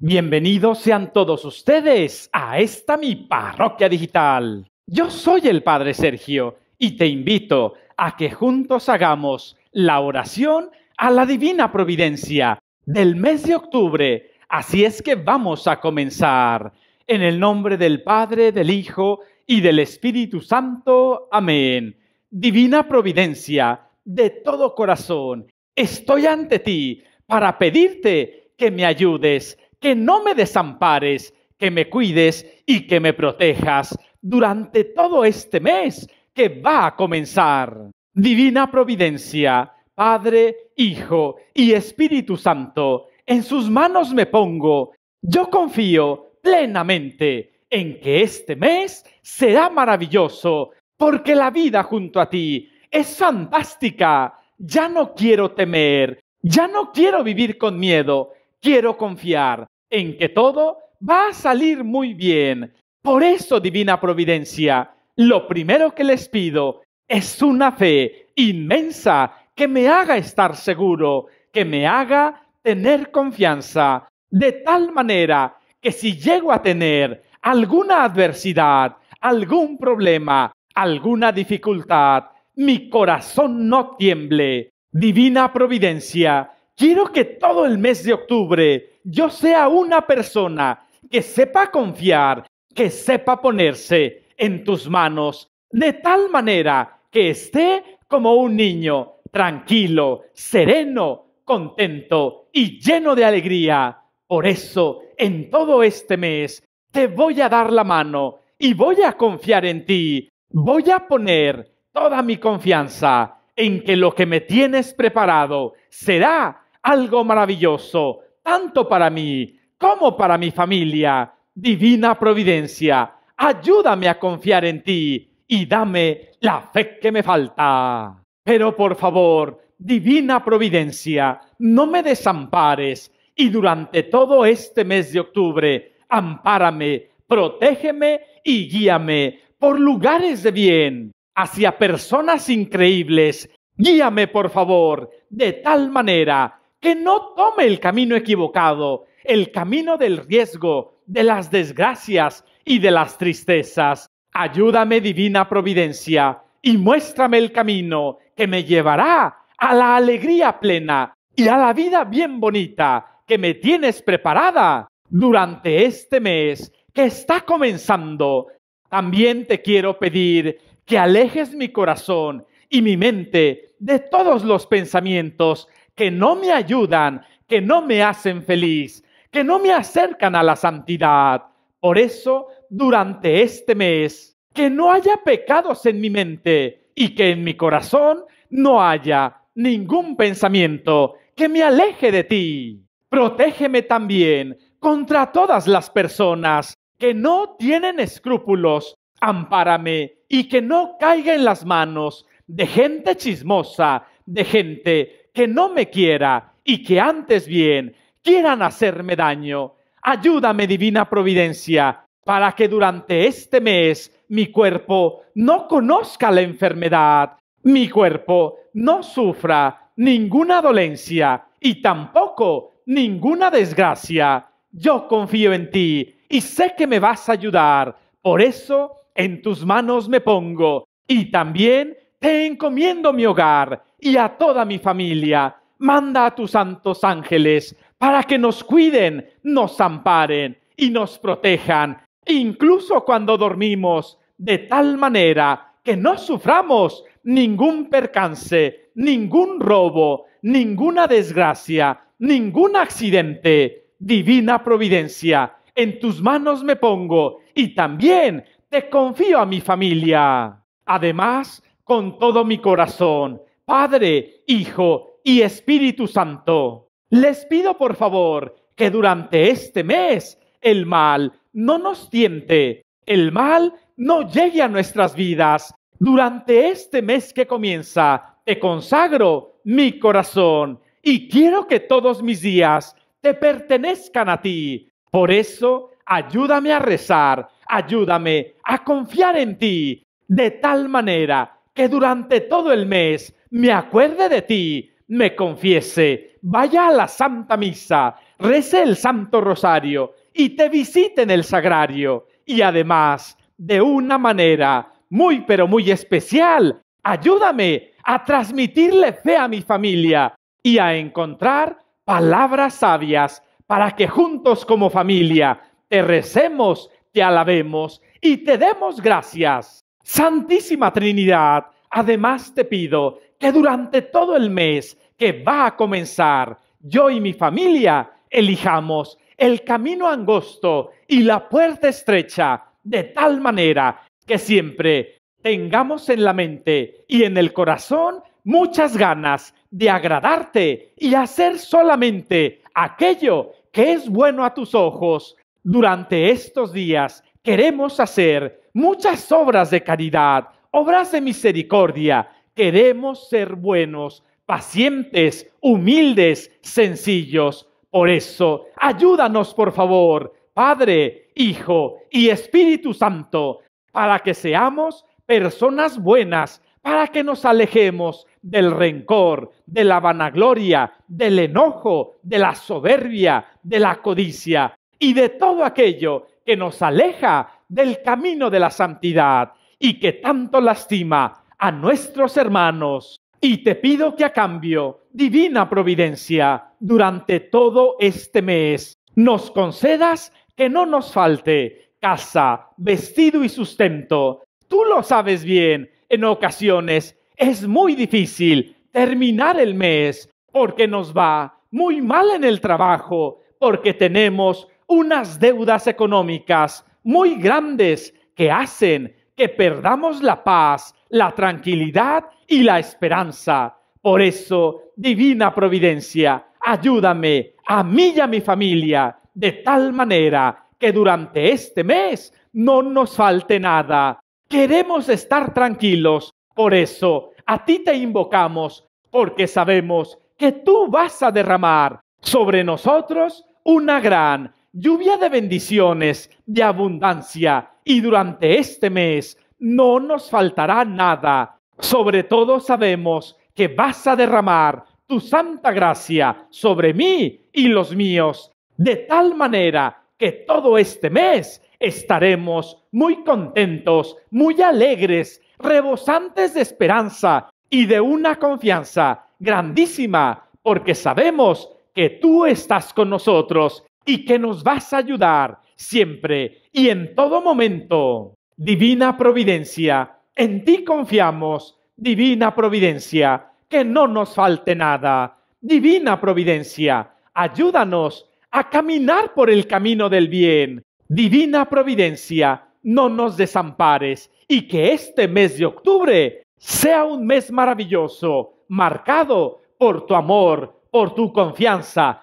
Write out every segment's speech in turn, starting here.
Bienvenidos sean todos ustedes a esta mi parroquia digital. Yo soy el Padre Sergio y te invito a que juntos hagamos la oración a la Divina Providencia del mes de octubre. Así es que vamos a comenzar. En el nombre del Padre, del Hijo y del Espíritu Santo. Amén. Divina Providencia, de todo corazón, estoy ante ti para pedirte que me ayudes que no me desampares, que me cuides y que me protejas durante todo este mes que va a comenzar. Divina Providencia, Padre, Hijo y Espíritu Santo, en sus manos me pongo. Yo confío plenamente en que este mes será maravilloso, porque la vida junto a ti es fantástica. Ya no quiero temer, ya no quiero vivir con miedo, quiero confiar en que todo va a salir muy bien. Por eso, Divina Providencia, lo primero que les pido es una fe inmensa que me haga estar seguro, que me haga tener confianza, de tal manera que si llego a tener alguna adversidad, algún problema, alguna dificultad, mi corazón no tiemble. Divina Providencia, Quiero que todo el mes de octubre yo sea una persona que sepa confiar, que sepa ponerse en tus manos, de tal manera que esté como un niño, tranquilo, sereno, contento y lleno de alegría. Por eso, en todo este mes, te voy a dar la mano y voy a confiar en ti. Voy a poner toda mi confianza en que lo que me tienes preparado será algo maravilloso, tanto para mí como para mi familia. Divina providencia, ayúdame a confiar en ti y dame la fe que me falta. Pero por favor, divina providencia, no me desampares y durante todo este mes de octubre, ampárame, protégeme y guíame por lugares de bien, hacia personas increíbles. Guíame, por favor, de tal manera que no tome el camino equivocado, el camino del riesgo, de las desgracias y de las tristezas. Ayúdame, divina providencia, y muéstrame el camino que me llevará a la alegría plena y a la vida bien bonita que me tienes preparada durante este mes que está comenzando. También te quiero pedir que alejes mi corazón y mi mente de todos los pensamientos que no me ayudan, que no me hacen feliz, que no me acercan a la santidad. Por eso, durante este mes, que no haya pecados en mi mente y que en mi corazón no haya ningún pensamiento que me aleje de ti. Protégeme también contra todas las personas que no tienen escrúpulos. Ampárame y que no caiga en las manos de gente chismosa, de gente no me quiera y que antes bien quieran hacerme daño. Ayúdame, divina providencia, para que durante este mes mi cuerpo no conozca la enfermedad, mi cuerpo no sufra ninguna dolencia y tampoco ninguna desgracia. Yo confío en ti y sé que me vas a ayudar. Por eso en tus manos me pongo y también te encomiendo mi hogar y a toda mi familia. Manda a tus santos ángeles para que nos cuiden, nos amparen y nos protejan, incluso cuando dormimos, de tal manera que no suframos ningún percance, ningún robo, ninguna desgracia, ningún accidente. Divina providencia, en tus manos me pongo y también te confío a mi familia. Además, con todo mi corazón, Padre, Hijo y Espíritu Santo. Les pido por favor que durante este mes el mal no nos tiente, el mal no llegue a nuestras vidas. Durante este mes que comienza, te consagro mi corazón y quiero que todos mis días te pertenezcan a ti. Por eso, ayúdame a rezar, ayúdame a confiar en ti, de tal manera que durante todo el mes me acuerde de ti, me confiese, vaya a la Santa Misa, rece el Santo Rosario y te visite en el Sagrario. Y además, de una manera muy pero muy especial, ayúdame a transmitirle fe a mi familia y a encontrar palabras sabias para que juntos como familia te recemos, te alabemos y te demos gracias Santísima Trinidad, además te pido que durante todo el mes que va a comenzar, yo y mi familia elijamos el camino angosto y la puerta estrecha, de tal manera que siempre tengamos en la mente y en el corazón muchas ganas de agradarte y hacer solamente aquello que es bueno a tus ojos. Durante estos días queremos hacer muchas obras de caridad, obras de misericordia. Queremos ser buenos, pacientes, humildes, sencillos. Por eso, ayúdanos, por favor, Padre, Hijo y Espíritu Santo, para que seamos personas buenas, para que nos alejemos del rencor, de la vanagloria, del enojo, de la soberbia, de la codicia y de todo aquello que nos aleja del camino de la santidad y que tanto lastima a nuestros hermanos. Y te pido que a cambio, divina providencia, durante todo este mes, nos concedas que no nos falte casa, vestido y sustento. Tú lo sabes bien, en ocasiones es muy difícil terminar el mes porque nos va muy mal en el trabajo, porque tenemos unas deudas económicas muy grandes que hacen que perdamos la paz, la tranquilidad y la esperanza. Por eso, divina providencia, ayúdame a mí y a mi familia de tal manera que durante este mes no nos falte nada. Queremos estar tranquilos. Por eso, a ti te invocamos, porque sabemos que tú vas a derramar sobre nosotros una gran lluvia de bendiciones, de abundancia, y durante este mes no nos faltará nada. Sobre todo sabemos que vas a derramar tu santa gracia sobre mí y los míos, de tal manera que todo este mes estaremos muy contentos, muy alegres, rebosantes de esperanza y de una confianza grandísima, porque sabemos que tú estás con nosotros y que nos vas a ayudar siempre y en todo momento. Divina Providencia, en ti confiamos, Divina Providencia, que no nos falte nada. Divina Providencia, ayúdanos a caminar por el camino del bien. Divina Providencia, no nos desampares y que este mes de octubre sea un mes maravilloso, marcado por tu amor, por tu confianza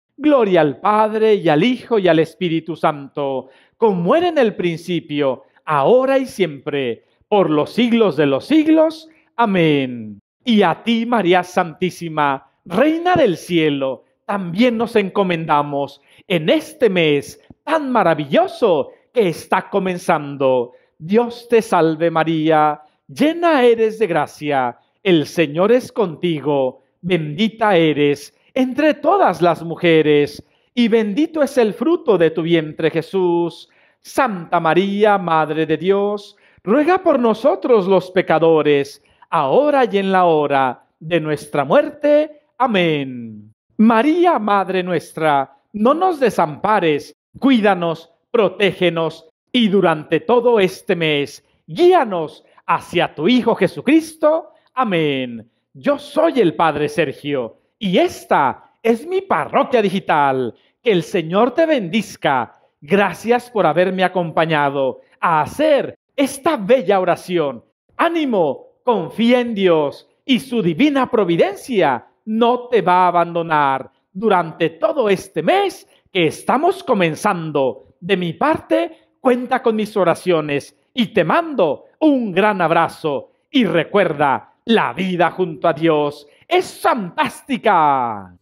Gloria al Padre y al Hijo y al Espíritu Santo, como era en el principio, ahora y siempre, por los siglos de los siglos. Amén. Y a ti, María Santísima, Reina del Cielo, también nos encomendamos en este mes tan maravilloso que está comenzando. Dios te salve María, llena eres de gracia, el Señor es contigo, bendita eres entre todas las mujeres, y bendito es el fruto de tu vientre Jesús. Santa María, Madre de Dios, ruega por nosotros los pecadores, ahora y en la hora de nuestra muerte. Amén. María, Madre nuestra, no nos desampares, cuídanos, protégenos y durante todo este mes, guíanos hacia tu Hijo Jesucristo. Amén. Yo soy el Padre Sergio y esta es mi parroquia digital. Que el Señor te bendizca. Gracias por haberme acompañado a hacer esta bella oración. Ánimo, confía en Dios y su divina providencia no te va a abandonar durante todo este mes que estamos comenzando. De mi parte, cuenta con mis oraciones y te mando un gran abrazo y recuerda la vida junto a Dios es fantástica.